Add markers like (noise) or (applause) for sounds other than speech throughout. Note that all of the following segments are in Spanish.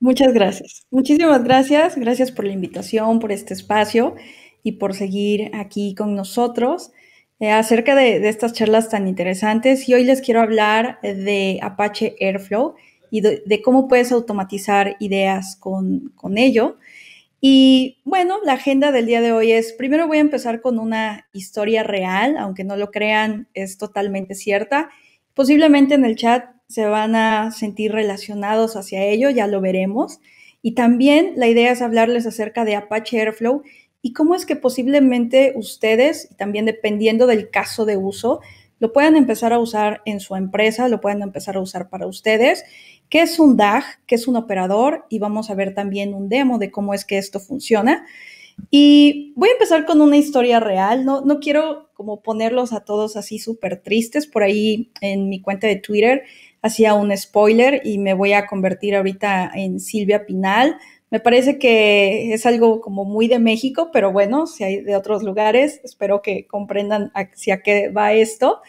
Muchas gracias. Muchísimas gracias. Gracias por la invitación, por este espacio y por seguir aquí con nosotros eh, acerca de, estas charlas tan interesantes. Y hoy les quiero hablar de Apache Airflow y de, cómo puedes automatizar ideas con, con ello. Y bueno, la agenda del día de hoy es, primero voy a empezar con una historia real, aunque no lo crean, es totalmente cierta. Posiblemente en el chat se van a sentir relacionados hacia ello, ya lo veremos. Y también la idea es hablarles acerca de Apache Airflow y cómo es que posiblemente ustedes, también dependiendo del caso de uso, lo puedan empezar a usar en su empresa, lo puedan empezar a usar para ustedes, qué es un DAG, qué es un operador y vamos a ver también un demo de cómo es que esto funciona. Y voy a empezar con una historia real, no, no quiero como ponerlos a todos así súper tristes, por ahí en mi cuenta de Twitter hacía un spoiler y me voy a convertir ahorita en Silvia Pinal. Me parece que es algo como muy de México, pero bueno, si hay de otros lugares, espero que comprendan hacia qué va esto.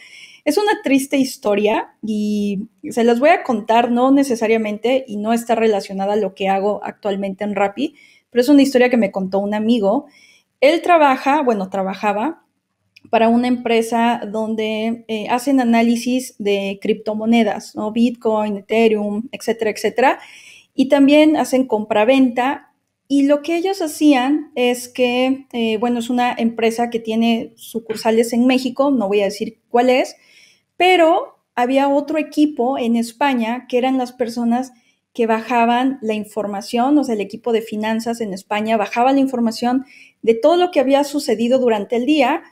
Es una triste historia y se las voy a contar, no necesariamente y no está relacionada a lo que hago actualmente en Rappi, pero es una historia que me contó un amigo. Él trabaja, bueno, trabajaba para una empresa donde eh, hacen análisis de criptomonedas, ¿no? Bitcoin, Ethereum, etcétera, etcétera. Y también hacen compraventa. Y lo que ellos hacían es que, eh, bueno, es una empresa que tiene sucursales en México, no voy a decir cuál es, pero había otro equipo en España que eran las personas que bajaban la información, o sea, el equipo de finanzas en España bajaba la información de todo lo que había sucedido durante el día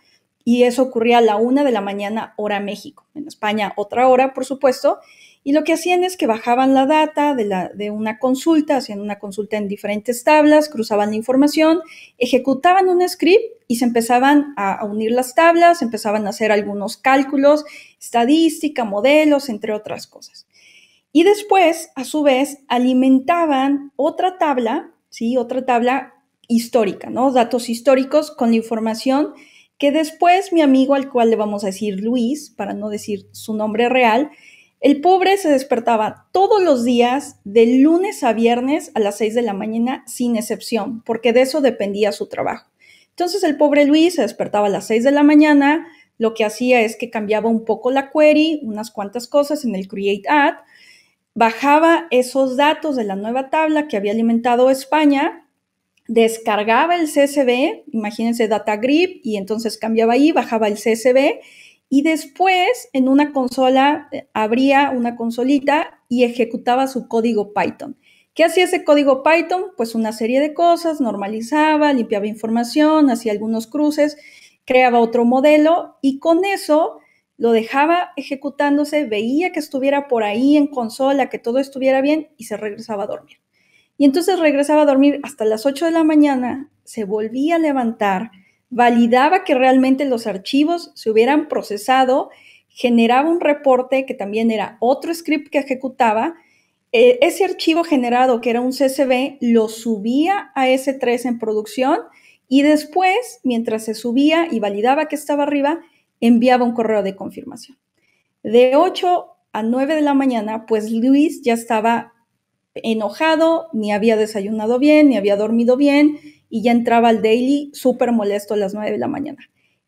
y eso ocurría a la una de la mañana hora México. En España otra hora, por supuesto. Y lo que hacían es que bajaban la data de, una consulta, hacían una consulta en diferentes tablas, cruzaban la información, ejecutaban un script y se empezaban a, unir las tablas, empezaban a hacer algunos cálculos, estadística, modelos, entre otras cosas. Y después, a su vez, alimentaban otra tabla, ¿sí? Otra tabla histórica, ¿no? Datos históricos con la información que después mi amigo, al cual le vamos a decir Luis, para no decir su nombre real, el pobre se despertaba todos los días de lunes a viernes a las 6 de la mañana sin excepción, porque de eso dependía su trabajo. Entonces el pobre Luis se despertaba a las 6 de la mañana, lo que hacía es que cambiaba un poco la query, unas cuantas cosas en el Create Ad, bajaba esos datos de la nueva tabla que había alimentado España descargaba el CSV, imagínense DataGrip, y entonces cambiaba ahí, bajaba el CSV, y después en una consola eh, abría una consolita y ejecutaba su código Python. ¿Qué hacía ese código Python? Pues una serie de cosas, normalizaba, limpiaba información, hacía algunos cruces, creaba otro modelo y con eso lo dejaba ejecutándose, veía que estuviera por ahí en consola, que todo estuviera bien y se regresaba a dormir. Y entonces regresaba a dormir hasta las 8 de la mañana, se volvía a levantar, validaba que realmente los archivos se hubieran procesado, generaba un reporte que también era otro script que ejecutaba. Eh, ese archivo generado, que era un CSV, lo subía a S3 en producción y después, mientras se subía y validaba que estaba arriba, enviaba un correo de confirmación. De 8 a 9 de la mañana, pues Luis ya estaba enojado, ni había desayunado bien, ni había dormido bien y ya entraba al daily súper molesto a las 9 de la mañana.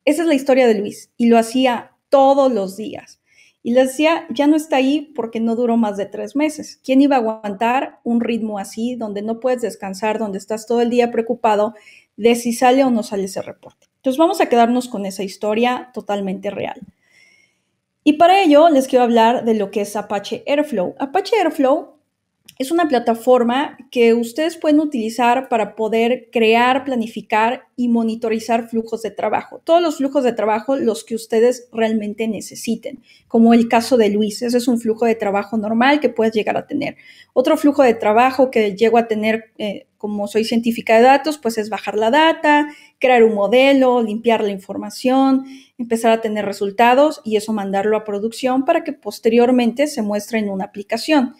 Esa es la historia de Luis y lo hacía todos los días. Y le decía, ya no está ahí porque no duró más de tres meses. ¿Quién iba a aguantar un ritmo así, donde no puedes descansar, donde estás todo el día preocupado de si sale o no sale ese reporte? Entonces vamos a quedarnos con esa historia totalmente real. Y para ello les quiero hablar de lo que es Apache Airflow. Apache Airflow es una plataforma que ustedes pueden utilizar para poder crear, planificar y monitorizar flujos de trabajo. Todos los flujos de trabajo, los que ustedes realmente necesiten, como el caso de Luis. Ese es un flujo de trabajo normal que puedes llegar a tener. Otro flujo de trabajo que llego a tener eh, como soy científica de datos, pues es bajar la data, crear un modelo, limpiar la información, empezar a tener resultados y eso mandarlo a producción para que posteriormente se muestre en una aplicación.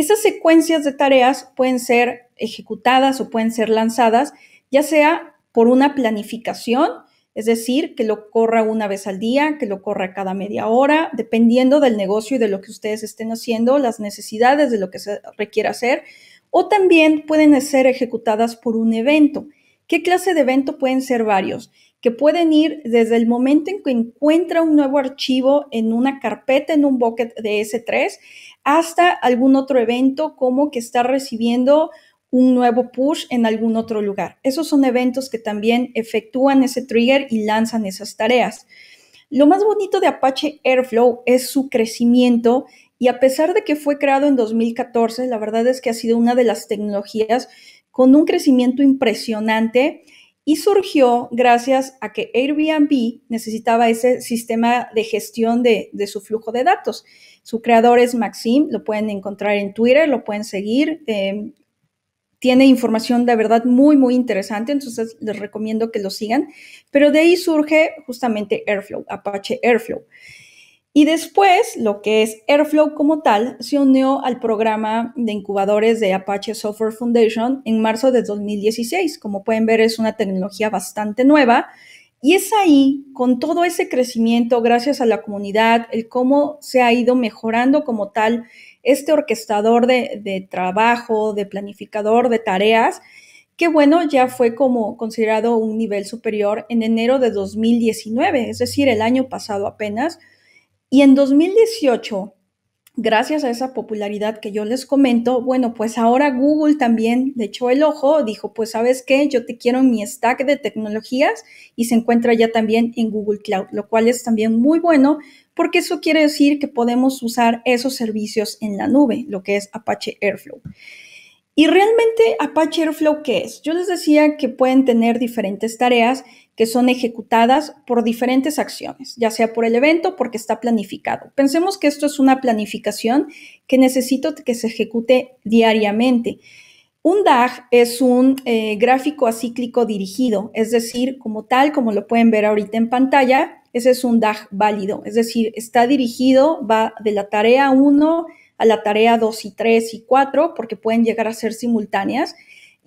Esas secuencias de tareas pueden ser ejecutadas o pueden ser lanzadas, ya sea por una planificación, es decir, que lo corra una vez al día, que lo corra cada media hora, dependiendo del negocio y de lo que ustedes estén haciendo, las necesidades de lo que se requiera hacer, o también pueden ser ejecutadas por un evento. ¿Qué clase de evento pueden ser varios? que pueden ir desde el momento en que encuentra un nuevo archivo en una carpeta, en un bucket de S3, hasta algún otro evento como que está recibiendo un nuevo push en algún otro lugar. Esos son eventos que también efectúan ese trigger y lanzan esas tareas. Lo más bonito de Apache Airflow es su crecimiento y a pesar de que fue creado en 2014, la verdad es que ha sido una de las tecnologías con un crecimiento impresionante y surgió gracias a que Airbnb necesitaba ese sistema de gestión de, su flujo de datos. Su creador es Maxim, lo pueden encontrar en Twitter, lo pueden seguir. Em, tiene información de verdad muy, muy interesante, entonces les recomiendo que lo sigan. Pero de ahí surge justamente Airflow, Apache Airflow. Y después, lo que es Airflow como tal, se unió al programa de incubadores de Apache Software Foundation en marzo de 2016. Como pueden ver, es una tecnología bastante nueva. Y es ahí, con todo ese crecimiento, gracias a la comunidad, el cómo se ha ido mejorando como tal este orquestador de, trabajo, de planificador de tareas, que bueno, ya fue como considerado un nivel superior en enero de 2019, es decir, el año pasado apenas y en 2018, gracias a esa popularidad que yo les comento, bueno, pues ahora Google también le echó el ojo, dijo, pues sabes qué, yo te quiero en mi stack de tecnologías y se encuentra ya también en Google Cloud, lo cual es también muy bueno porque eso quiere decir que podemos usar esos servicios en la nube, lo que es Apache Airflow. Y realmente Apache Airflow, ¿qué es? Yo les decía que pueden tener diferentes tareas que son ejecutadas por diferentes acciones, ya sea por el evento, porque está planificado. Pensemos que esto es una planificación que necesito que se ejecute diariamente. Un DAG es un eh, gráfico acíclico dirigido, es decir, como tal, como lo pueden ver ahorita en pantalla, ese es un DAG válido, es decir, está dirigido, va de la tarea 1 a la tarea 2 y 3 y 4, porque pueden llegar a ser simultáneas,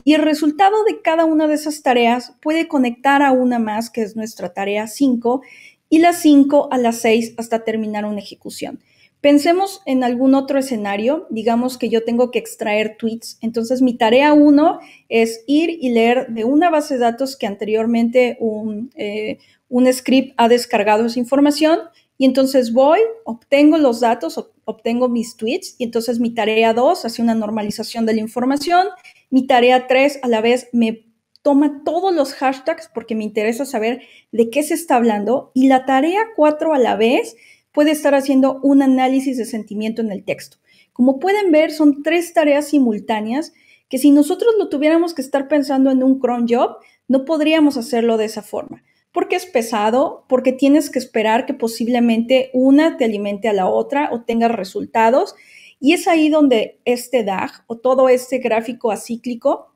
y el resultado de cada una de esas tareas puede conectar a una más, que es nuestra tarea 5, y las 5 a las 6 hasta terminar una ejecución. Pensemos en algún otro escenario, digamos que yo tengo que extraer tweets, entonces mi tarea 1 es ir y leer de una base de datos que anteriormente un, eh, un script ha descargado esa información y entonces voy, obtengo los datos, obtengo mis tweets y entonces mi tarea 2 hace una normalización de la información mi tarea 3 a la vez me toma todos los hashtags porque me interesa saber de qué se está hablando y la tarea 4 a la vez puede estar haciendo un análisis de sentimiento en el texto. Como pueden ver, son tres tareas simultáneas que si nosotros lo tuviéramos que estar pensando en un cron job, no podríamos hacerlo de esa forma, porque es pesado, porque tienes que esperar que posiblemente una te alimente a la otra o tengas resultados y es ahí donde este DAG o todo este gráfico acíclico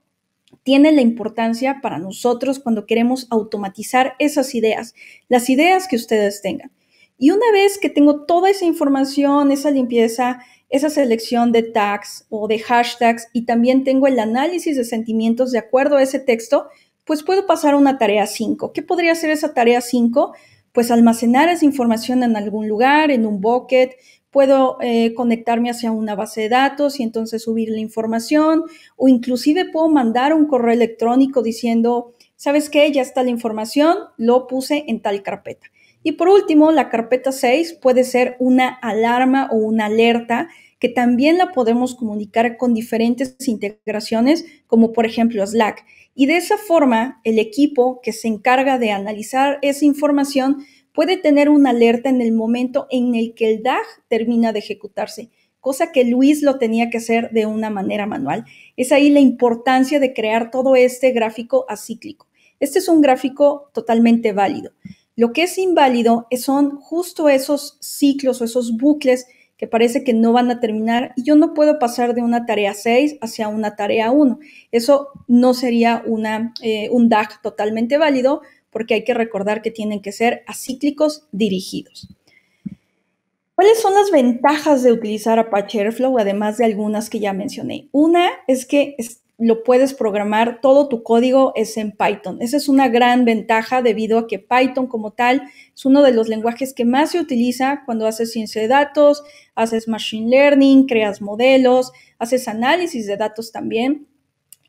tiene la importancia para nosotros cuando queremos automatizar esas ideas, las ideas que ustedes tengan. Y una vez que tengo toda esa información, esa limpieza, esa selección de tags o de hashtags y también tengo el análisis de sentimientos de acuerdo a ese texto, pues puedo pasar a una tarea 5. ¿Qué podría ser esa tarea 5? Pues almacenar esa información en algún lugar, en un bucket, puedo eh, conectarme hacia una base de datos y entonces subir la información o inclusive puedo mandar un correo electrónico diciendo, ¿sabes qué? Ya está la información, lo puse en tal carpeta. Y por último, la carpeta 6 puede ser una alarma o una alerta que también la podemos comunicar con diferentes integraciones, como por ejemplo Slack. Y de esa forma, el equipo que se encarga de analizar esa información puede tener una alerta en el momento en el que el DAG termina de ejecutarse, cosa que Luis lo tenía que hacer de una manera manual. Es ahí la importancia de crear todo este gráfico acíclico. Este es un gráfico totalmente válido. Lo que es inválido son justo esos ciclos o esos bucles que parece que no van a terminar y yo no puedo pasar de una tarea 6 hacia una tarea 1. Eso no sería eh, un DAG totalmente válido, porque hay que recordar que tienen que ser acíclicos dirigidos. ¿Cuáles son las ventajas de utilizar Apache Airflow, además de algunas que ya mencioné? Una es que lo puedes programar, todo tu código es en Python. Esa es una gran ventaja debido a que Python como tal es uno de los lenguajes que más se utiliza cuando haces ciencia de datos, haces machine learning, creas modelos, haces análisis de datos también.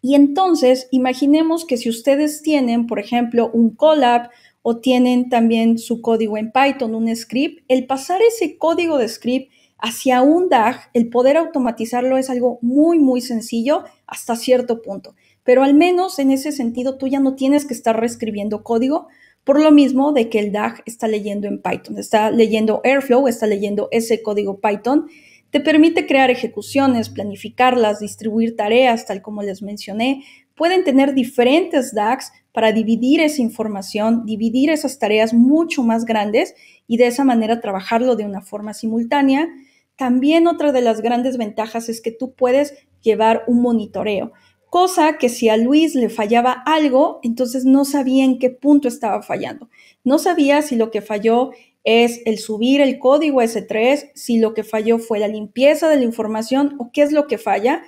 Y entonces, imaginemos que si ustedes tienen, por ejemplo, un collab o tienen también su código en Python, un script, el pasar ese código de script hacia un DAG, el poder automatizarlo es algo muy, muy sencillo hasta cierto punto. Pero al menos en ese sentido tú ya no tienes que estar reescribiendo código por lo mismo de que el DAG está leyendo en Python, está leyendo Airflow, está leyendo ese código Python te permite crear ejecuciones, planificarlas, distribuir tareas, tal como les mencioné. Pueden tener diferentes DACs para dividir esa información, dividir esas tareas mucho más grandes y de esa manera trabajarlo de una forma simultánea. También otra de las grandes ventajas es que tú puedes llevar un monitoreo, cosa que si a Luis le fallaba algo, entonces no sabía en qué punto estaba fallando. No sabía si lo que falló es el subir el código S3, si lo que falló fue la limpieza de la información o qué es lo que falla.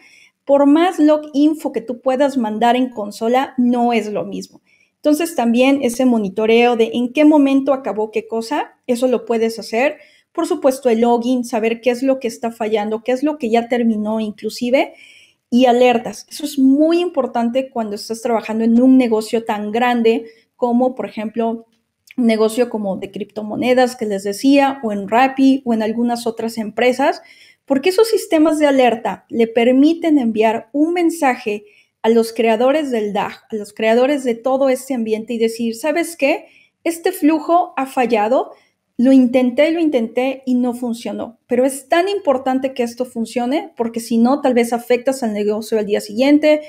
Por más log info que tú puedas mandar en consola, no es lo mismo. Entonces también ese monitoreo de en qué momento acabó qué cosa, eso lo puedes hacer. Por supuesto, el login, saber qué es lo que está fallando, qué es lo que ya terminó inclusive, y alertas. Eso es muy importante cuando estás trabajando en un negocio tan grande como, por ejemplo, negocio como de criptomonedas que les decía, o en Rappi o en algunas otras empresas, porque esos sistemas de alerta le permiten enviar un mensaje a los creadores del DAG, a los creadores de todo este ambiente y decir, ¿sabes qué? Este flujo ha fallado, lo intenté, lo intenté y no funcionó. Pero es tan importante que esto funcione porque si no, tal vez afectas al negocio al día siguiente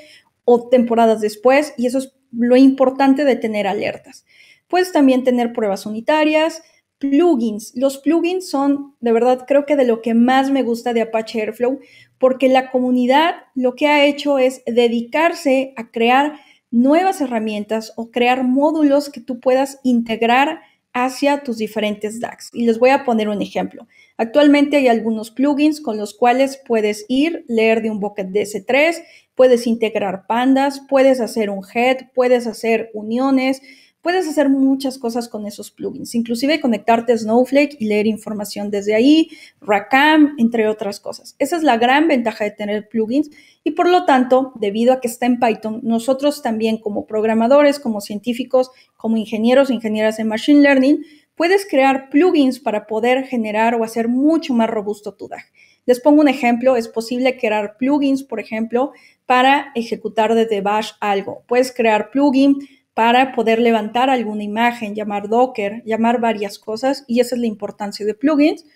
o temporadas después y eso es lo importante de tener alertas. Puedes también tener pruebas unitarias, plugins. Los plugins son, de verdad, creo que de lo que más me gusta de Apache Airflow, porque la comunidad lo que ha hecho es dedicarse a crear nuevas herramientas o crear módulos que tú puedas integrar hacia tus diferentes DAGs. Y les voy a poner un ejemplo. Actualmente hay algunos plugins con los cuales puedes ir, leer de un bucket DS3, puedes integrar pandas, puedes hacer un head, puedes hacer uniones, Puedes hacer muchas cosas con esos plugins, inclusive conectarte a Snowflake y leer información desde ahí, Racam, entre otras cosas. Esa es la gran ventaja de tener plugins y por lo tanto, debido a que está en Python, nosotros también como programadores, como científicos, como ingenieros e ingenieras en Machine Learning, puedes crear plugins para poder generar o hacer mucho más robusto tu DAG. Les pongo un ejemplo, es posible crear plugins, por ejemplo, para ejecutar desde bash algo. Puedes crear plugin para poder levantar alguna imagen, llamar Docker, llamar varias cosas, y esa es la importancia de plugins.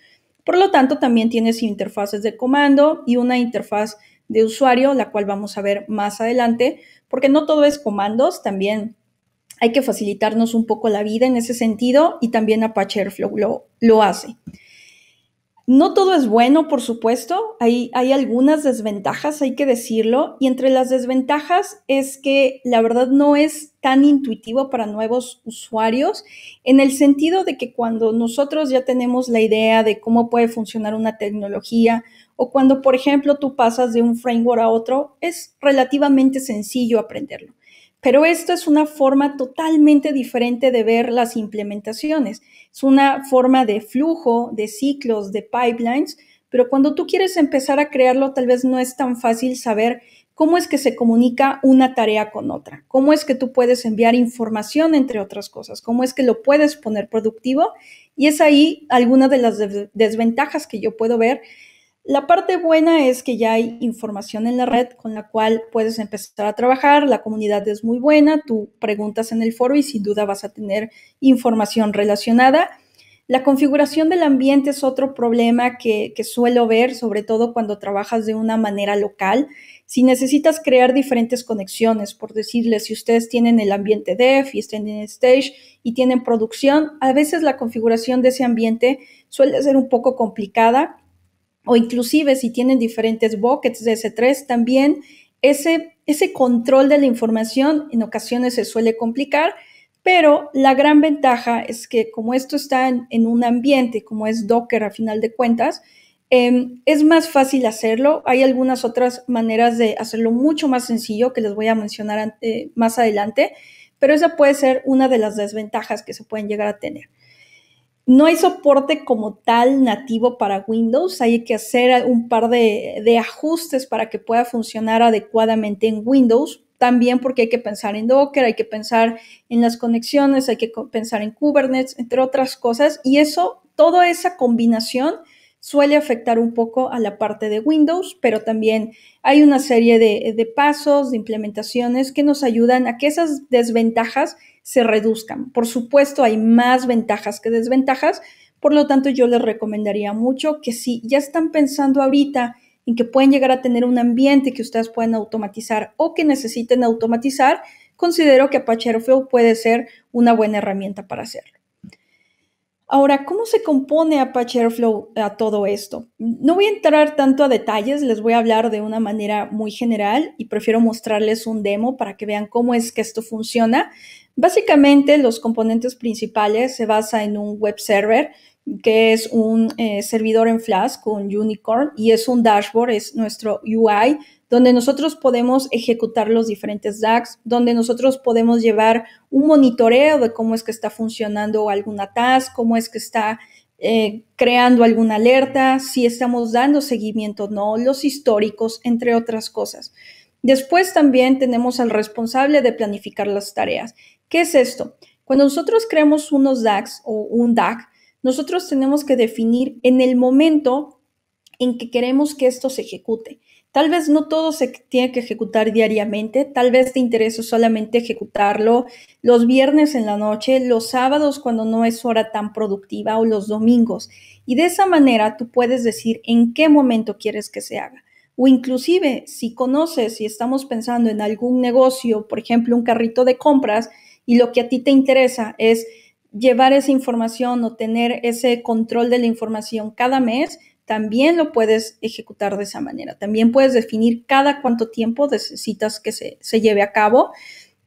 Por lo tanto, también tienes interfaces de comando y una interfaz de usuario, la cual vamos a ver más adelante, porque no todo es comandos, también hay que facilitarnos un poco la vida en ese sentido y también Apache Airflow lo, lo hace. No todo es bueno, por supuesto, hay, algunas desventajas, hay que decirlo, y entre las desventajas es que la verdad no es tan intuitivo para nuevos usuarios, en el sentido de que cuando nosotros ya tenemos la idea de cómo puede funcionar una tecnología, o cuando, por ejemplo, tú pasas de un framework a otro, es relativamente sencillo aprenderlo. Pero esto es una forma totalmente diferente de ver las implementaciones. Es una forma de flujo, de ciclos, de pipelines, pero cuando tú quieres empezar a crearlo, tal vez no es tan fácil saber cómo es que se comunica una tarea con otra, cómo es que tú puedes enviar información, entre otras cosas, cómo es que lo puedes poner productivo. Y es ahí alguna de las desventajas que yo puedo ver la parte buena es que ya hay información en la red con la cual puedes empezar a trabajar, la comunidad es muy buena, tú preguntas en el foro y sin duda vas a tener información relacionada. La configuración del ambiente es otro problema que, suelo ver, sobre todo cuando trabajas de una manera local. Si necesitas crear diferentes conexiones, por decirles, si ustedes tienen el ambiente dev y están en stage y tienen producción, a veces la configuración de ese ambiente suele ser un poco complicada o inclusive si tienen diferentes buckets de S3 también, ese, ese control de la información en ocasiones se suele complicar, pero la gran ventaja es que como esto está en, un ambiente como es Docker a final de cuentas, em, es más fácil hacerlo. Hay algunas otras maneras de hacerlo mucho más sencillo que les voy a mencionar eh, más adelante, pero esa puede ser una de las desventajas que se pueden llegar a tener. No hay soporte como tal nativo para Windows, hay que hacer un par de, ajustes para que pueda funcionar adecuadamente en Windows, también porque hay que pensar en Docker, hay que pensar en las conexiones, hay que pensar en Kubernetes, entre otras cosas, y eso, toda esa combinación suele afectar un poco a la parte de Windows, pero también hay una serie de pasos, de implementaciones que nos ayudan a que esas desventajas se reduzcan. Por supuesto, hay más ventajas que desventajas, por lo tanto yo les recomendaría mucho que si ya están pensando ahorita en que pueden llegar a tener un ambiente que ustedes puedan automatizar o que necesiten automatizar, considero que Apache Airflow puede ser una buena herramienta para hacerlo. Ahora, ¿cómo se compone Apache Airflow a todo esto? No voy a entrar tanto a detalles, les voy a hablar de una manera muy general y prefiero mostrarles un demo para que vean cómo es que esto funciona. Básicamente, los componentes principales se basan en un web server que es un eh, servidor en Flash con Unicorn y es un dashboard, es nuestro UI, donde nosotros podemos ejecutar los diferentes DAGs, donde nosotros podemos llevar un monitoreo de cómo es que está funcionando alguna task, cómo es que está eh, creando alguna alerta, si estamos dando seguimiento o no, los históricos, entre otras cosas. Después también tenemos al responsable de planificar las tareas. ¿Qué es esto? Cuando nosotros creamos unos DAGs o un DAG, nosotros tenemos que definir en el momento en que queremos que esto se ejecute. Tal vez no todo se tiene que ejecutar diariamente, tal vez te interesa solamente ejecutarlo los viernes en la noche, los sábados cuando no es hora tan productiva o los domingos. Y de esa manera tú puedes decir en qué momento quieres que se haga. O inclusive si conoces, si estamos pensando en algún negocio, por ejemplo, un carrito de compras, y lo que a ti te interesa es llevar esa información o tener ese control de la información cada mes, también lo puedes ejecutar de esa manera. También puedes definir cada cuánto tiempo necesitas que se, lleve a cabo.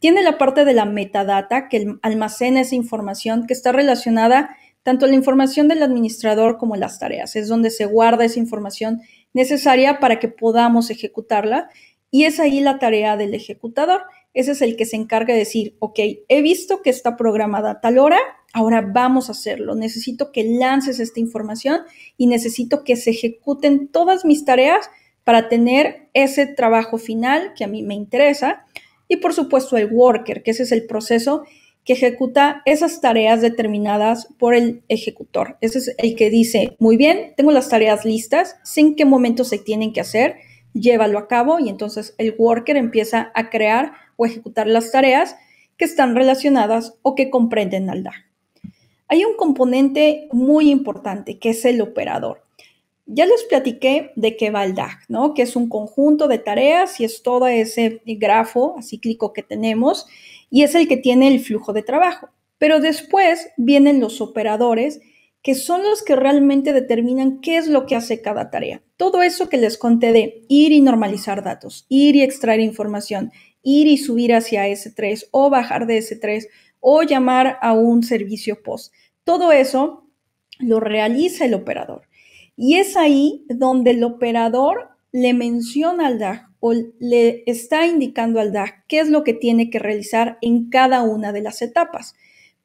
Tiene la parte de la metadata que almacena esa información que está relacionada tanto a la información del administrador como las tareas. Es donde se guarda esa información necesaria para que podamos ejecutarla y es ahí la tarea del ejecutador. Ese es el que se encarga de decir, ok, he visto que está programada tal hora, ahora vamos a hacerlo. Necesito que lances esta información y necesito que se ejecuten todas mis tareas para tener ese trabajo final que a mí me interesa. Y por supuesto el worker, que ese es el proceso que ejecuta esas tareas determinadas por el ejecutor. Ese es el que dice, muy bien, tengo las tareas listas, sé en qué momento se tienen que hacer, llévalo a cabo y entonces el worker empieza a crear o ejecutar las tareas que están relacionadas o que comprenden al DAG. Hay un componente muy importante que es el operador. Ya les platiqué de qué va el DAG, ¿no? Que es un conjunto de tareas y es todo ese grafo acíclico que tenemos y es el que tiene el flujo de trabajo. Pero después vienen los operadores que son los que realmente determinan qué es lo que hace cada tarea. Todo eso que les conté de ir y normalizar datos, ir y extraer información, ir y subir hacia S3 o bajar de S3 o llamar a un servicio post. Todo eso lo realiza el operador. Y es ahí donde el operador le menciona al DAG o le está indicando al DAG qué es lo que tiene que realizar en cada una de las etapas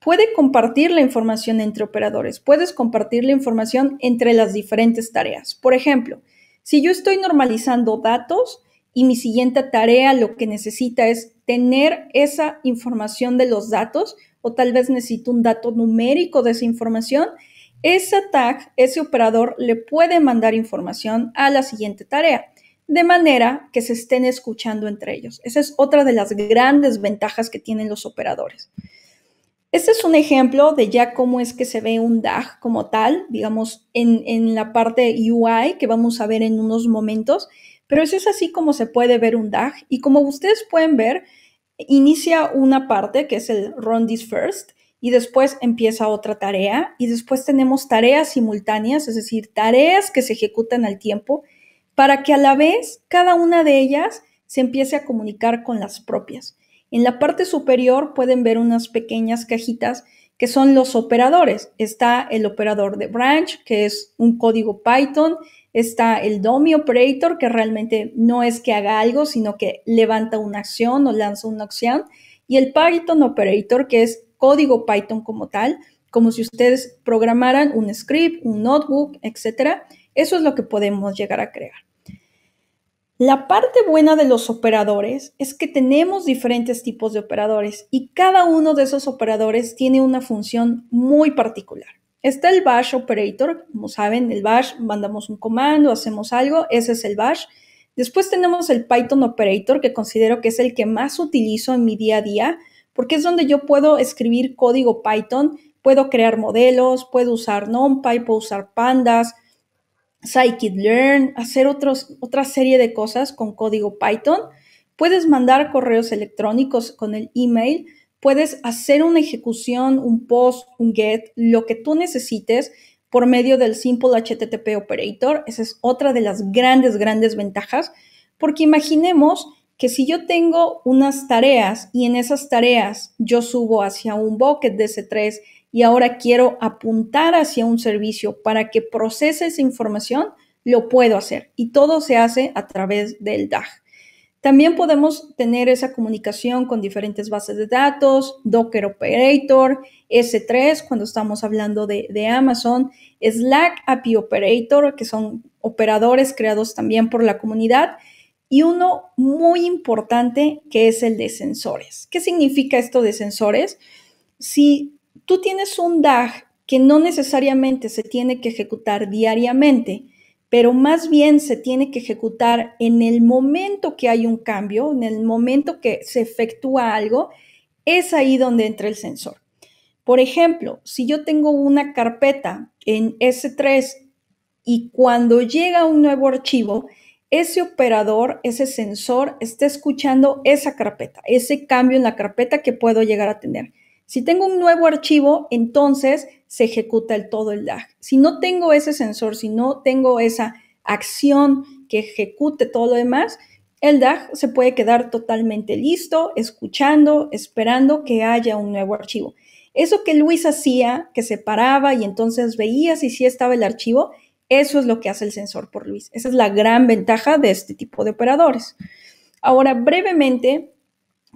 puede compartir la información entre operadores, puedes compartir la información entre las diferentes tareas. Por ejemplo, si yo estoy normalizando datos y mi siguiente tarea lo que necesita es tener esa información de los datos o tal vez necesito un dato numérico de esa información, ese tag, ese operador le puede mandar información a la siguiente tarea de manera que se estén escuchando entre ellos. Esa es otra de las grandes ventajas que tienen los operadores. Este es un ejemplo de ya cómo es que se ve un DAG como tal, digamos, en, la parte UI que vamos a ver en unos momentos, pero eso es así como se puede ver un DAG. Y como ustedes pueden ver, inicia una parte que es el Run This First y después empieza otra tarea y después tenemos tareas simultáneas, es decir, tareas que se ejecutan al tiempo para que a la vez cada una de ellas se empiece a comunicar con las propias. En la parte superior pueden ver unas pequeñas cajitas que son los operadores. Está el operador de branch, que es un código Python. Está el dummy operator, que realmente no es que haga algo, sino que levanta una acción o lanza una acción. Y el Python operator, que es código Python como tal, como si ustedes programaran un script, un notebook, etc. Eso es lo que podemos llegar a crear. La parte buena de los operadores es que tenemos diferentes tipos de operadores y cada uno de esos operadores tiene una función muy particular. Está el bash operator, como saben, el bash, mandamos un comando, hacemos algo, ese es el bash. Después tenemos el Python operator, que considero que es el que más utilizo en mi día a día, porque es donde yo puedo escribir código Python, puedo crear modelos, puedo usar NumPy, puedo usar pandas, scikit-learn, hacer otra serie de cosas con código Python. Puedes mandar correos electrónicos con el email, puedes hacer una ejecución, un post, un get, lo que tú necesites por medio del Simple HTTP Operator. Esa es otra de las grandes, grandes ventajas, porque imaginemos que si yo tengo unas tareas y en esas tareas yo subo hacia un bucket de 3 y ahora quiero apuntar hacia un servicio para que procese esa información, lo puedo hacer. Y todo se hace a través del DAG. También podemos tener esa comunicación con diferentes bases de datos, Docker Operator, S3 cuando estamos hablando de, Amazon, Slack API Operator, que son operadores creados también por la comunidad, y uno muy importante que es el de sensores. ¿Qué significa esto de sensores? Si tú tienes un DAG que no necesariamente se tiene que ejecutar diariamente, pero más bien se tiene que ejecutar en el momento que hay un cambio, en el momento que se efectúa algo, es ahí donde entra el sensor. Por ejemplo, si yo tengo una carpeta en S3 y cuando llega un nuevo archivo, ese operador, ese sensor, está escuchando esa carpeta, ese cambio en la carpeta que puedo llegar a tener. Si tengo un nuevo archivo, entonces se ejecuta el todo el DAG. Si no tengo ese sensor, si no tengo esa acción que ejecute todo lo demás, el DAG se puede quedar totalmente listo, escuchando, esperando que haya un nuevo archivo. Eso que Luis hacía, que se paraba y entonces veía si sí estaba el archivo, eso es lo que hace el sensor por Luis. Esa es la gran ventaja de este tipo de operadores. Ahora, brevemente,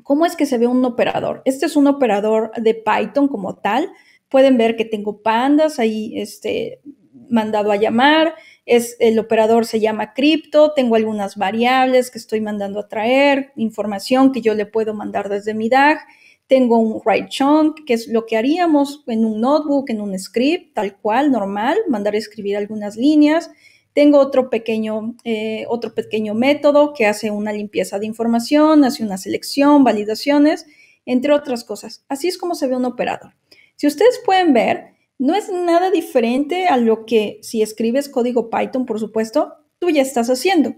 ¿Cómo es que se ve un operador? Este es un operador de Python como tal. Pueden ver que tengo pandas ahí este, mandado a llamar. Es, el operador se llama cripto. Tengo algunas variables que estoy mandando a traer, información que yo le puedo mandar desde mi DAG. Tengo un write chunk, que es lo que haríamos en un notebook, en un script, tal cual, normal, mandar a escribir algunas líneas. Tengo otro pequeño, eh, otro pequeño método que hace una limpieza de información, hace una selección, validaciones, entre otras cosas. Así es como se ve un operador. Si ustedes pueden ver, no es nada diferente a lo que si escribes código Python, por supuesto, tú ya estás haciendo.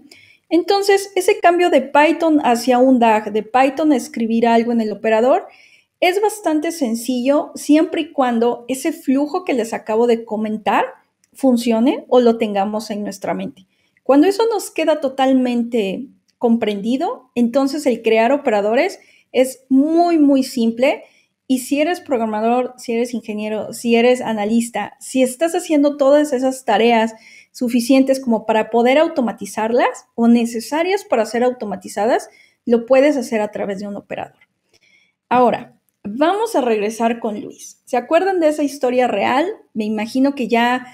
Entonces, ese cambio de Python hacia un DAG, de Python a escribir algo en el operador, es bastante sencillo siempre y cuando ese flujo que les acabo de comentar funcione o lo tengamos en nuestra mente. Cuando eso nos queda totalmente comprendido, entonces el crear operadores es muy, muy simple. Y si eres programador, si eres ingeniero, si eres analista, si estás haciendo todas esas tareas suficientes como para poder automatizarlas o necesarias para ser automatizadas, lo puedes hacer a través de un operador. Ahora, vamos a regresar con Luis. ¿Se acuerdan de esa historia real? Me imagino que ya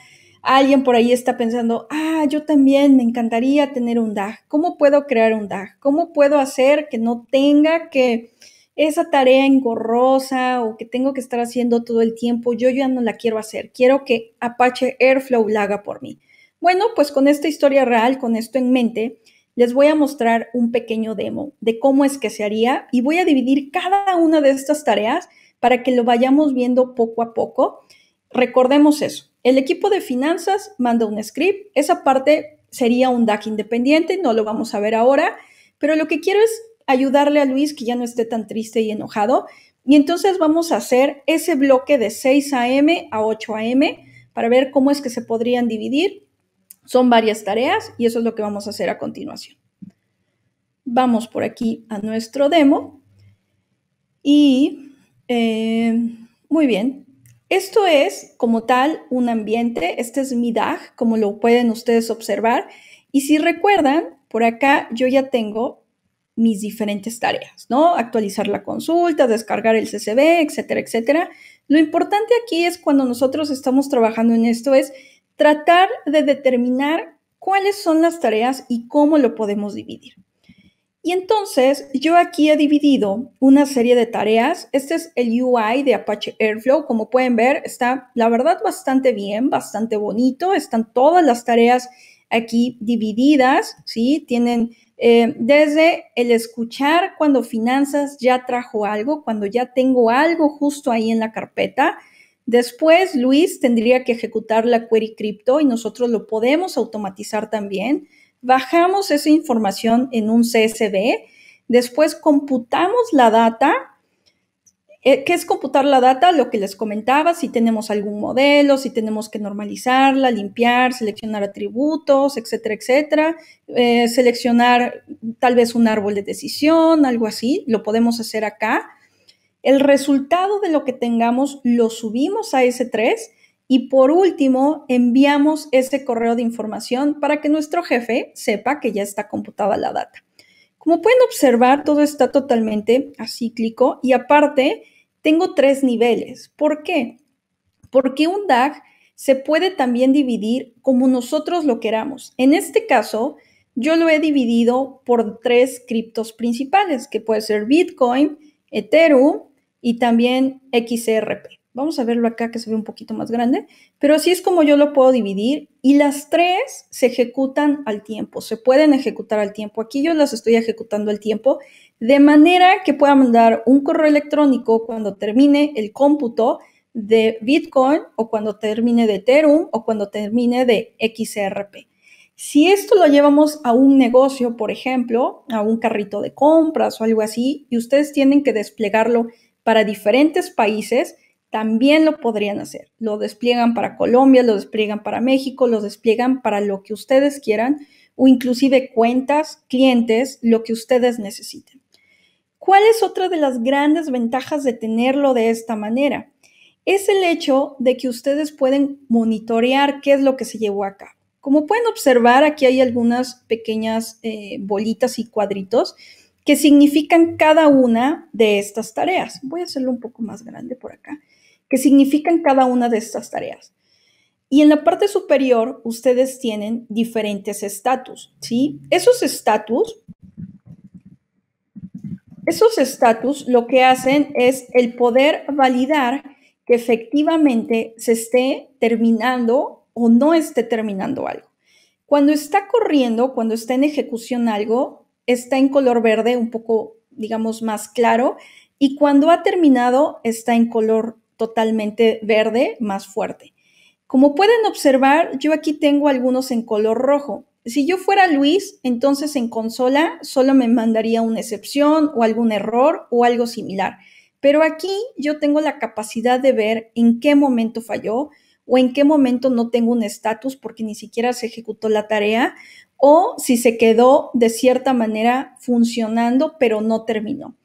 alguien por ahí está pensando, ah, yo también me encantaría tener un DAG. ¿Cómo puedo crear un DAG? ¿Cómo puedo hacer que no tenga que esa tarea engorrosa o que tengo que estar haciendo todo el tiempo? Yo ya no la quiero hacer. Quiero que Apache Airflow la haga por mí. Bueno, pues con esta historia real, con esto en mente, les voy a mostrar un pequeño demo de cómo es que se haría y voy a dividir cada una de estas tareas para que lo vayamos viendo poco a poco. Recordemos eso el equipo de finanzas manda un script, esa parte sería un DAC independiente, no lo vamos a ver ahora, pero lo que quiero es ayudarle a Luis que ya no esté tan triste y enojado. Y entonces vamos a hacer ese bloque de 6 a.m. a 8 a.m. para ver cómo es que se podrían dividir. Son varias tareas y eso es lo que vamos a hacer a continuación. Vamos por aquí a nuestro demo. Y eh, muy bien, esto es como tal un ambiente, este es mi DAG, como lo pueden ustedes observar. Y si recuerdan, por acá yo ya tengo mis diferentes tareas, ¿no? Actualizar la consulta, descargar el CCB, etcétera, etcétera. Lo importante aquí es cuando nosotros estamos trabajando en esto es tratar de determinar cuáles son las tareas y cómo lo podemos dividir. Y entonces yo aquí he dividido una serie de tareas. Este es el UI de Apache Airflow. Como pueden ver, está la verdad bastante bien, bastante bonito. Están todas las tareas aquí divididas, ¿sí? Tienen eh, desde el escuchar cuando finanzas ya trajo algo, cuando ya tengo algo justo ahí en la carpeta. Después Luis tendría que ejecutar la query crypto y nosotros lo podemos automatizar también bajamos esa información en un CSV, después computamos la data. Eh, ¿Qué es computar la data? Lo que les comentaba, si tenemos algún modelo, si tenemos que normalizarla, limpiar, seleccionar atributos, etcétera, etcétera. Eh, seleccionar tal vez un árbol de decisión, algo así, lo podemos hacer acá. El resultado de lo que tengamos lo subimos a S3 y por último, enviamos ese correo de información para que nuestro jefe sepa que ya está computada la data. Como pueden observar, todo está totalmente acíclico y aparte tengo tres niveles. ¿Por qué? Porque un DAG se puede también dividir como nosotros lo queramos. En este caso, yo lo he dividido por tres criptos principales, que puede ser Bitcoin, Ethereum y también XRP. E Vamos a verlo acá que se ve un poquito más grande, pero así es como yo lo puedo dividir y las tres se ejecutan al tiempo, se pueden ejecutar al tiempo. Aquí yo las estoy ejecutando al tiempo de manera que pueda mandar un correo electrónico cuando termine el cómputo de Bitcoin o cuando termine de Ethereum o cuando termine de XRP. E si esto lo llevamos a un negocio, por ejemplo, a un carrito de compras o algo así, y ustedes tienen que desplegarlo para diferentes países, también lo podrían hacer. Lo despliegan para Colombia, lo despliegan para México, lo despliegan para lo que ustedes quieran o inclusive cuentas, clientes, lo que ustedes necesiten. ¿Cuál es otra de las grandes ventajas de tenerlo de esta manera? Es el hecho de que ustedes pueden monitorear qué es lo que se llevó a cabo. Como pueden observar, aquí hay algunas pequeñas eh, bolitas y cuadritos que significan cada una de estas tareas. Voy a hacerlo un poco más grande por acá que significan cada una de estas tareas. Y en la parte superior ustedes tienen diferentes estatus, ¿sí? Esos estatus esos estatus lo que hacen es el poder validar que efectivamente se esté terminando o no esté terminando algo. Cuando está corriendo, cuando está en ejecución algo, está en color verde, un poco, digamos, más claro, y cuando ha terminado, está en color totalmente verde más fuerte. Como pueden observar, yo aquí tengo algunos en color rojo. Si yo fuera Luis, entonces en consola solo me mandaría una excepción o algún error o algo similar. Pero aquí yo tengo la capacidad de ver en qué momento falló o en qué momento no tengo un estatus porque ni siquiera se ejecutó la tarea o si se quedó de cierta manera funcionando pero no terminó.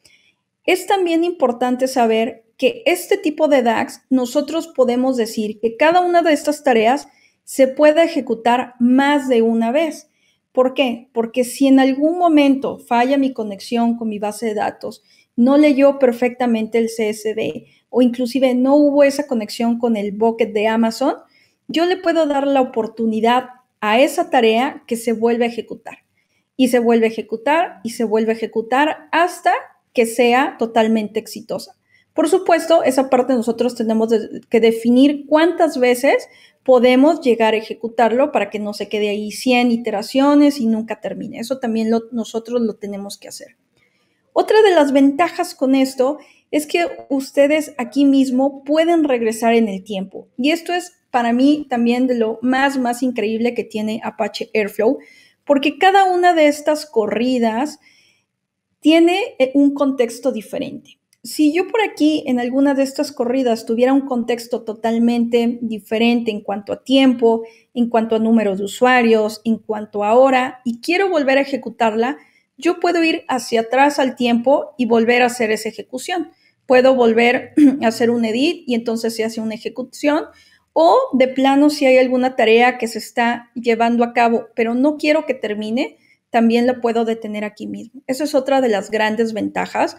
Es también importante saber que este tipo de DAX nosotros podemos decir que cada una de estas tareas se puede ejecutar más de una vez. ¿Por qué? Porque si en algún momento falla mi conexión con mi base de datos, no leyó perfectamente el CSV o inclusive no hubo esa conexión con el bucket de Amazon, yo le puedo dar la oportunidad a esa tarea que se vuelve a ejecutar y se vuelve a ejecutar y se vuelve a ejecutar hasta que sea totalmente exitosa. Por supuesto, esa parte nosotros tenemos que definir cuántas veces podemos llegar a ejecutarlo para que no se quede ahí 100 iteraciones y nunca termine. Eso también nosotros lo tenemos que hacer. Otra de las ventajas con esto es que ustedes aquí mismo pueden regresar en el tiempo. Y esto es para mí también de lo más, más increíble que tiene Apache Airflow, porque cada una de estas corridas tiene eh, un contexto diferente si yo por aquí en alguna de estas corridas tuviera un contexto totalmente diferente en cuanto a tiempo, en cuanto a número de usuarios, en cuanto a hora, y quiero volver a ejecutarla, yo puedo ir hacia atrás al tiempo y volver a hacer esa ejecución. Puedo volver (clears throat) a hacer un edit y entonces se hace una ejecución. O de plano, si hay alguna tarea que se está llevando a cabo, pero no quiero que termine, también la puedo detener aquí mismo. Esa es otra de las grandes ventajas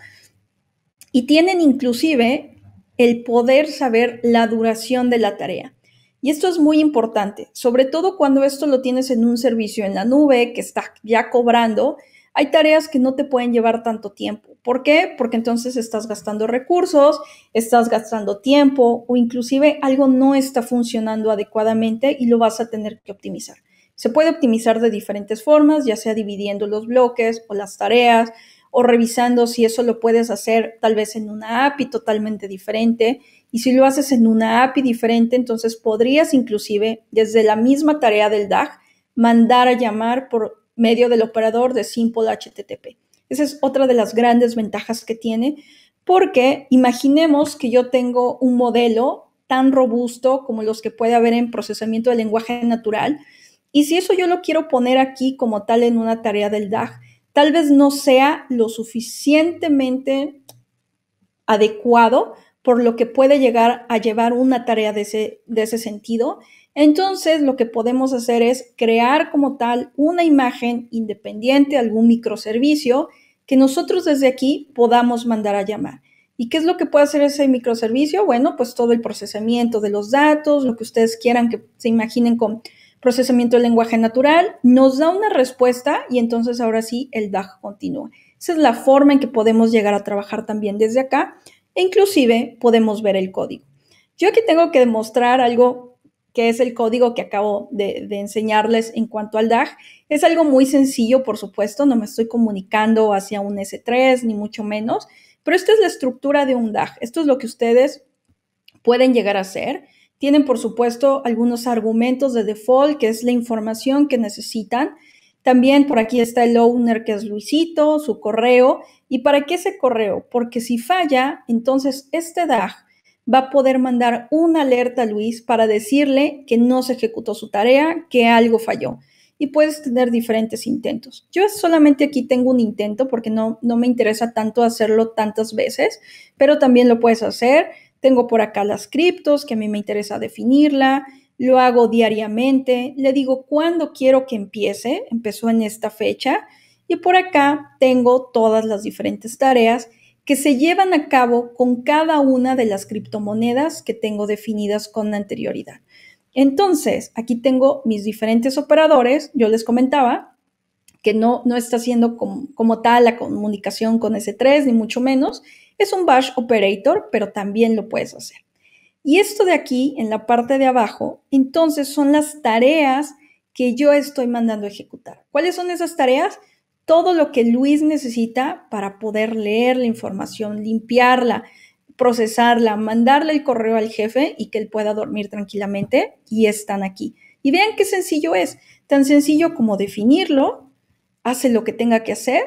y tienen inclusive el poder saber la duración de la tarea. Y esto es muy importante, sobre todo cuando esto lo tienes en un servicio en la nube que está ya cobrando. Hay tareas que no te pueden llevar tanto tiempo. ¿Por qué? Porque entonces estás gastando recursos, estás gastando tiempo o inclusive algo no está funcionando adecuadamente y lo vas a tener que optimizar. Se puede optimizar de diferentes formas, ya sea dividiendo los bloques o las tareas, o revisando si eso lo puedes hacer tal vez en una API totalmente diferente. Y si lo haces en una API diferente, entonces podrías inclusive desde la misma tarea del DAG mandar a llamar por medio del operador de Simple HTTP. Esa es otra de las grandes ventajas que tiene, porque imaginemos que yo tengo un modelo tan robusto como los que puede haber en procesamiento de lenguaje natural, y si eso yo lo quiero poner aquí como tal en una tarea del DAG, tal vez no sea lo suficientemente adecuado por lo que puede llegar a llevar una tarea de ese, de ese sentido. Entonces, lo que podemos hacer es crear como tal una imagen independiente, algún microservicio que nosotros desde aquí podamos mandar a llamar. ¿Y qué es lo que puede hacer ese microservicio? Bueno, pues todo el procesamiento de los datos, lo que ustedes quieran que se imaginen con procesamiento del lenguaje natural, nos da una respuesta y entonces ahora sí el DAG continúa. Esa es la forma en que podemos llegar a trabajar también desde acá e inclusive podemos ver el código. Yo aquí tengo que demostrar algo que es el código que acabo de, de enseñarles en cuanto al DAG. Es algo muy sencillo, por supuesto, no me estoy comunicando hacia un S3 ni mucho menos, pero esta es la estructura de un DAG. Esto es lo que ustedes pueden llegar a hacer. Tienen, por supuesto, algunos argumentos de default, que es la información que necesitan. También por aquí está el owner, que es Luisito, su correo. ¿Y para qué ese correo? Porque si falla, entonces este DAG va a poder mandar una alerta a Luis para decirle que no se ejecutó su tarea, que algo falló. Y puedes tener diferentes intentos. Yo solamente aquí tengo un intento porque no, no me interesa tanto hacerlo tantas veces, pero también lo puedes hacer tengo por acá las criptos, que a mí me interesa definirla, lo hago diariamente, le digo cuándo quiero que empiece, empezó en esta fecha, y por acá tengo todas las diferentes tareas que se llevan a cabo con cada una de las criptomonedas que tengo definidas con anterioridad. Entonces, aquí tengo mis diferentes operadores, yo les comentaba que no, no está haciendo como, como tal la comunicación con S3, ni mucho menos, es un bash operator, pero también lo puedes hacer. Y esto de aquí, en la parte de abajo, entonces son las tareas que yo estoy mandando a ejecutar. ¿Cuáles son esas tareas? Todo lo que Luis necesita para poder leer la información, limpiarla, procesarla, mandarle el correo al jefe y que él pueda dormir tranquilamente y están aquí. Y vean qué sencillo es, tan sencillo como definirlo, hace lo que tenga que hacer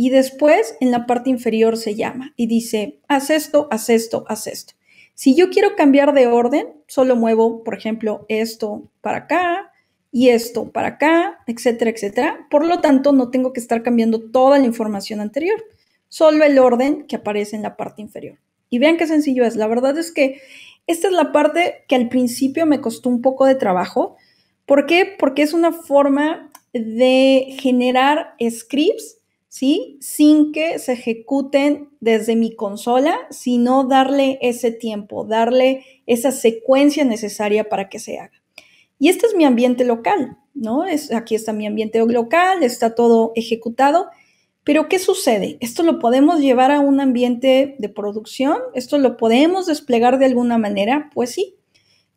y después en la parte inferior se llama y dice, haz esto, haz esto, haz esto. Si yo quiero cambiar de orden, solo muevo, por ejemplo, esto para acá y esto para acá, etcétera, etcétera. Por lo tanto, no tengo que estar cambiando toda la información anterior, solo el orden que aparece en la parte inferior. Y vean qué sencillo es. La verdad es que esta es la parte que al principio me costó un poco de trabajo. ¿Por qué? Porque es una forma de generar scripts ¿sí? Sin que se ejecuten desde mi consola, sino darle ese tiempo, darle esa secuencia necesaria para que se haga. Y este es mi ambiente local, ¿no? Es, aquí está mi ambiente local, está todo ejecutado. Pero ¿qué sucede? Esto lo podemos llevar a un ambiente de producción, esto lo podemos desplegar de alguna manera, pues sí.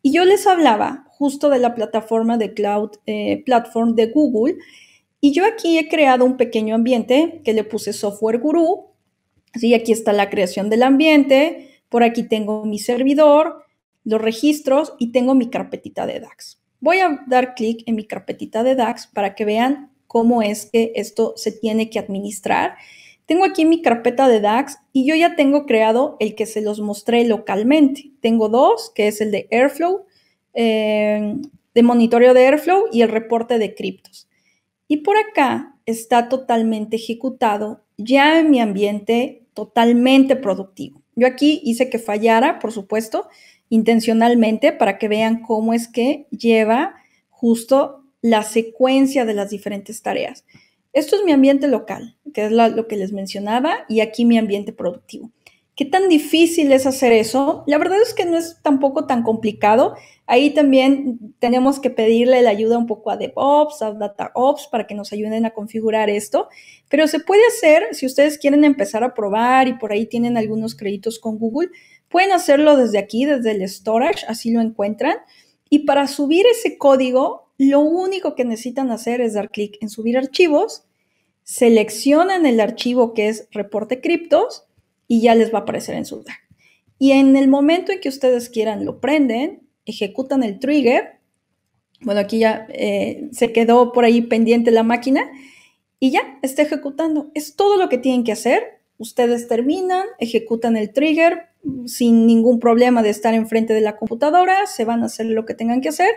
Y yo les hablaba justo de la plataforma de cloud eh, platform de Google, y yo aquí he creado un pequeño ambiente que le puse software Guru. Sí, aquí está la creación del ambiente. Por aquí tengo mi servidor, los registros y tengo mi carpetita de DAX. Voy a dar clic en mi carpetita de DAX para que vean cómo es que esto se tiene que administrar. Tengo aquí mi carpeta de DAX y yo ya tengo creado el que se los mostré localmente. Tengo dos, que es el de Airflow, eh, de monitoreo de Airflow y el reporte de criptos. Y por acá está totalmente ejecutado ya en mi ambiente totalmente productivo. Yo aquí hice que fallara, por supuesto, intencionalmente para que vean cómo es que lleva justo la secuencia de las diferentes tareas. Esto es mi ambiente local, que es lo que les mencionaba, y aquí mi ambiente productivo. ¿Qué tan difícil es hacer eso? La verdad es que no es tampoco tan complicado. Ahí también tenemos que pedirle la ayuda un poco a DevOps, a DataOps, para que nos ayuden a configurar esto. Pero se puede hacer, si ustedes quieren empezar a probar y por ahí tienen algunos créditos con Google, pueden hacerlo desde aquí, desde el storage, así lo encuentran. Y para subir ese código, lo único que necesitan hacer es dar clic en subir archivos, seleccionan el archivo que es reporte criptos, y ya les va a aparecer en su DAC. Y en el momento en que ustedes quieran, lo prenden, ejecutan el trigger. Bueno, aquí ya eh, se quedó por ahí pendiente la máquina y ya está ejecutando. Es todo lo que tienen que hacer. Ustedes terminan, ejecutan el trigger sin ningún problema de estar enfrente de la computadora, se van a hacer lo que tengan que hacer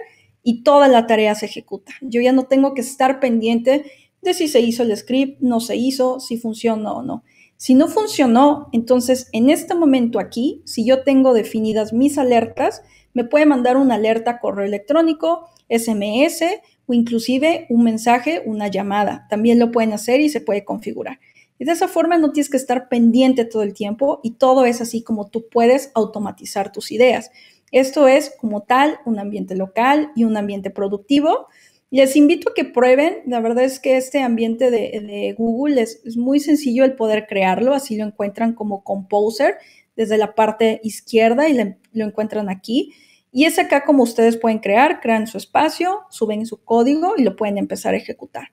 y toda la tarea se ejecuta. Yo ya no tengo que estar pendiente de si se hizo el script, no se hizo, si funcionó o no. Si no funcionó, entonces en este momento aquí, si yo tengo definidas mis alertas, me puede mandar una alerta correo electrónico, SMS o inclusive un mensaje, una llamada. También lo pueden hacer y se puede configurar. Y de esa forma no tienes que estar pendiente todo el tiempo y todo es así como tú puedes automatizar tus ideas. Esto es como tal un ambiente local y un ambiente productivo les invito a que prueben, la verdad es que este ambiente de, Google es, muy sencillo el poder crearlo, así lo encuentran como Composer desde la parte izquierda y lo encuentran aquí. Y es acá como ustedes pueden crear, crean su espacio, suben su código y lo pueden empezar a ejecutar.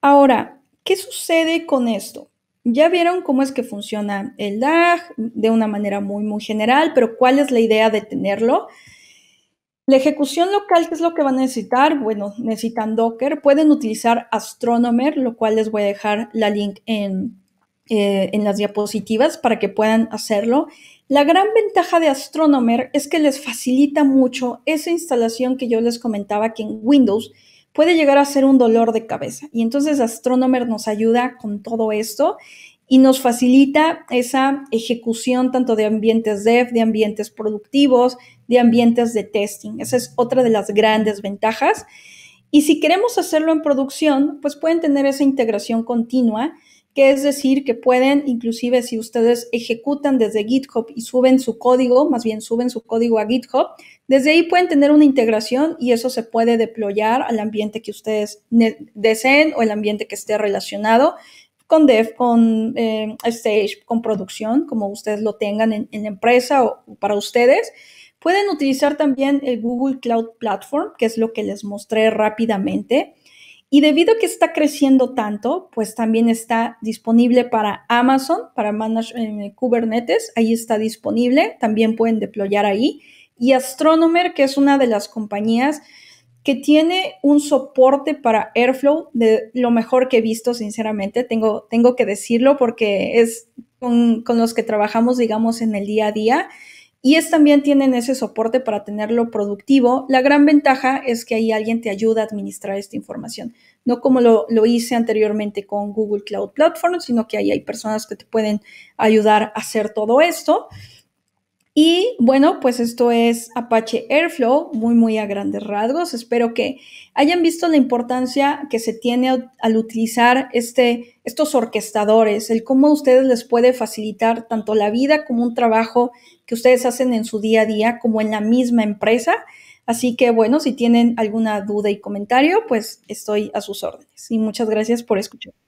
Ahora, ¿qué sucede con esto? Ya vieron cómo es que funciona el DAG de una manera muy, muy general, pero ¿cuál es la idea de tenerlo? La ejecución local, ¿qué es lo que van a necesitar? Bueno, necesitan Docker, pueden utilizar Astronomer, lo cual les voy a dejar la link en, eh, en las diapositivas para que puedan hacerlo. La gran ventaja de Astronomer es que les facilita mucho esa instalación que yo les comentaba que en Windows puede llegar a ser un dolor de cabeza. Y entonces Astronomer nos ayuda con todo esto y nos facilita esa ejecución tanto de ambientes dev, de ambientes productivos, de ambientes de testing. Esa es otra de las grandes ventajas. Y si queremos hacerlo en producción, pues pueden tener esa integración continua, que es decir, que pueden, inclusive si ustedes ejecutan desde GitHub y suben su código, más bien suben su código a GitHub, desde ahí pueden tener una integración y eso se puede deployar al ambiente que ustedes deseen o el ambiente que esté relacionado con dev, con eh, stage, con producción, como ustedes lo tengan en, la empresa o, para ustedes. Pueden utilizar también el Google Cloud Platform, que es lo que les mostré rápidamente. Y debido a que está creciendo tanto, pues también está disponible para Amazon, para Manage eh, Kubernetes, ahí está disponible, también pueden deployar ahí. Y Astronomer, que es una de las compañías que tiene un soporte para Airflow de lo mejor que he visto, sinceramente, tengo, tengo que decirlo porque es con, los que trabajamos, digamos, en el día a día y es también tienen ese soporte para tenerlo productivo. La gran ventaja es que ahí alguien te ayuda a administrar esta información, no como lo, lo, hice anteriormente con Google Cloud Platform, sino que ahí hay personas que te pueden ayudar a hacer todo esto. Y bueno, pues esto es Apache Airflow, muy, muy a grandes rasgos. Espero que hayan visto la importancia que se tiene al utilizar este, estos orquestadores, el cómo a ustedes les puede facilitar tanto la vida como un trabajo que ustedes hacen en su día a día, como en la misma empresa. Así que bueno, si tienen alguna duda y comentario, pues estoy a sus órdenes. Y muchas gracias por escuchar.